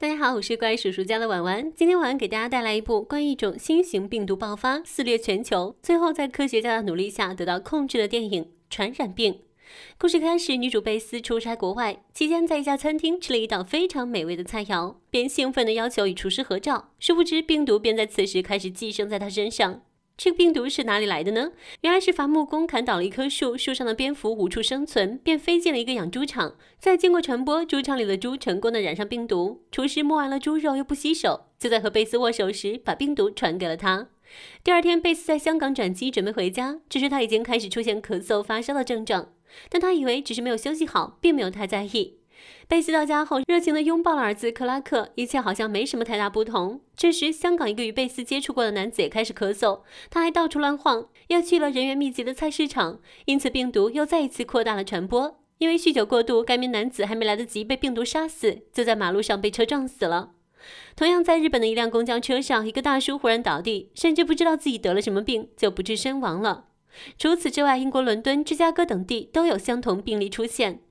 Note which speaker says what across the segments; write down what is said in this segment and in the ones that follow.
Speaker 1: 大家好，我是怪叔叔家的婉婉。今天婉给大家带来一部关于一种新型病毒爆发、肆虐全球，最后在科学家的努力下得到控制的电影《传染病》。故事开始，女主贝斯出差国外期间，在一家餐厅吃了一道非常美味的菜肴，便兴奋地要求与厨师合照。殊不知，病毒便在此时开始寄生在她身上。这个病毒是哪里来的呢？原来是伐木工砍倒了一棵树，树上的蝙蝠无处生存，便飞进了一个养猪场，在经过传播，猪场里的猪成功的染上病毒。厨师摸完了猪肉又不洗手，就在和贝斯握手时，把病毒传给了他。第二天，贝斯在香港转机准备回家，只是他已经开始出现咳嗽、发烧的症状，但他以为只是没有休息好，并没有太在意。贝斯到家后，热情地拥抱了儿子克拉克，一切好像没什么太大不同。这时，香港一个与贝斯接触过的男子也开始咳嗽，他还到处乱晃，又去了人员密集的菜市场，因此病毒又再一次扩大了传播。因为酗酒过度，该名男子还没来得及被病毒杀死，就在马路上被车撞死了。同样，在日本的一辆公交车上，一个大叔忽然倒地，甚至不知道自己得了什么病，就不治身亡了。除此之外，英国伦敦、芝加哥等地都有相同病例出现。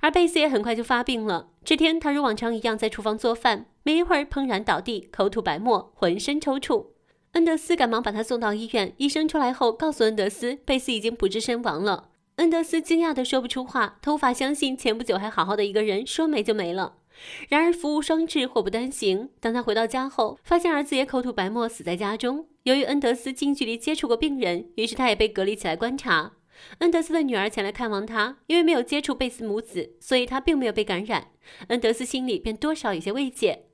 Speaker 1: 而贝斯也很快就发病了。这天，他如往常一样在厨房做饭，没一会儿，砰然倒地，口吐白沫，浑身抽搐。恩德斯赶忙把他送到医院。医生出来后，告诉恩德斯，贝斯已经不治身亡了。恩德斯惊讶地说不出话，他无法相信前不久还好好的一个人，说没就没了。然而，福无双至，祸不单行。当他回到家后，发现儿子也口吐白沫，死在家中。由于恩德斯近距离接触过病人，于是他也被隔离起来观察。恩德斯的女儿前来看望他，因为没有接触贝斯母子，所以他并没有被感染。恩德斯心里便多少有些慰藉。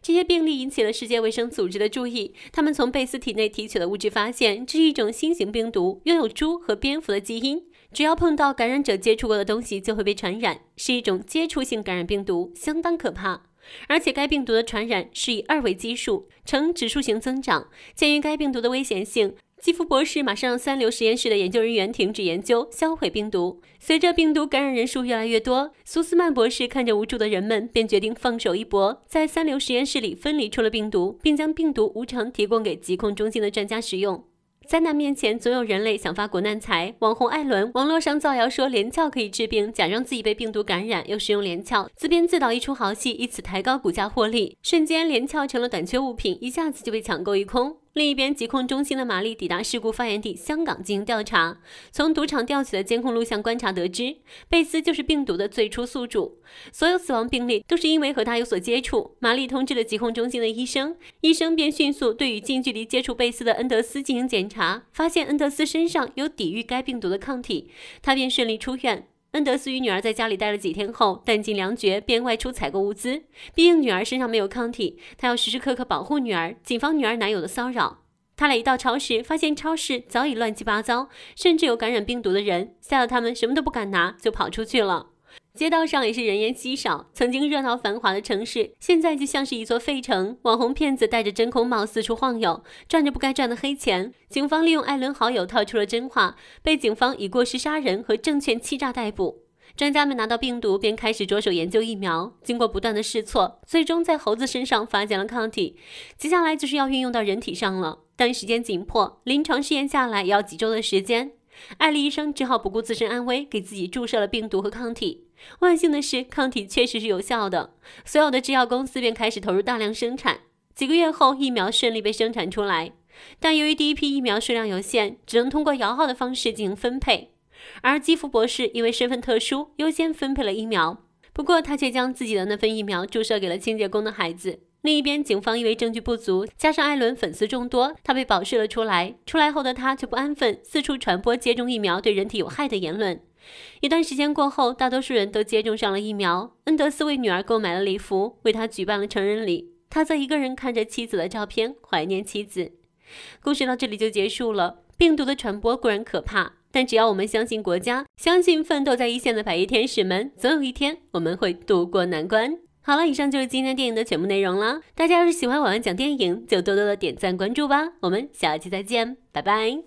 Speaker 1: 这些病例引起了世界卫生组织的注意，他们从贝斯体内提取的物质发现，这是一种新型病毒，拥有猪和蝙蝠的基因。只要碰到感染者接触过的东西，就会被传染，是一种接触性感染病毒，相当可怕。而且该病毒的传染是以二维基数，呈指数型增长。鉴于该病毒的危险性。基夫博士马上让三流实验室的研究人员停止研究，销毁病毒。随着病毒感染人数越来越多，苏斯曼博士看着无助的人们，便决定放手一搏，在三流实验室里分离出了病毒，并将病毒无偿提供给疾控中心的专家使用。灾难面前，总有人类想发国难财。网红艾伦网络上造谣说连翘可以治病，假装自己被病毒感染，又使用连翘，自编自导一出好戏，以此抬高股价获利。瞬间，连翘成了短缺物品，一下子就被抢购一空。另一边，疾控中心的玛丽抵达事故发源地香港进行调查。从赌场调取的监控录像观察得知，贝斯就是病毒的最初宿主。所有死亡病例都是因为和他有所接触。玛丽通知了疾控中心的医生，医生便迅速对与近距离接触贝斯的恩德斯进行检查，发现恩德斯身上有抵御该病毒的抗体，他便顺利出院。恩德斯与女儿在家里待了几天后，弹尽粮绝，便外出采购物资。毕竟女儿身上没有抗体，他要时时刻刻保护女儿，谨防女儿男友的骚扰。他俩一到超市，发现超市早已乱七八糟，甚至有感染病毒的人，吓得他们什么都不敢拿，就跑出去了。街道上也是人烟稀少，曾经热闹繁华的城市，现在就像是一座废城。网红骗子戴着真空帽四处晃悠，赚着不该赚的黑钱。警方利用艾伦好友套出了真话，被警方以过失杀人和证券欺诈逮捕。专家们拿到病毒便开始着手研究疫苗，经过不断的试错，最终在猴子身上发现了抗体。接下来就是要运用到人体上了，但时间紧迫，临床试验下来也要几周的时间。艾丽医生只好不顾自身安危，给自己注射了病毒和抗体。万幸的是，抗体确实是有效的。所有的制药公司便开始投入大量生产。几个月后，疫苗顺利被生产出来。但由于第一批疫苗数量有限，只能通过摇号的方式进行分配。而基弗博士因为身份特殊，优先分配了疫苗。不过，他却将自己的那份疫苗注射给了清洁工的孩子。另一边，警方因为证据不足，加上艾伦粉丝众多，他被保释了出来。出来后的他却不安分，四处传播接种疫苗对人体有害的言论。一段时间过后，大多数人都接种上了疫苗。恩德斯为女儿购买了礼服，为她举办了成人礼。他则一个人看着妻子的照片，怀念妻子。故事到这里就结束了。病毒的传播固然可怕，但只要我们相信国家，相信奋斗在一线的白衣天使们，总有一天我们会度过难关。好了，以上就是今天电影的全部内容了。大家要是喜欢婉婉讲电影，就多多的点赞关注吧。我们下期再见，拜拜。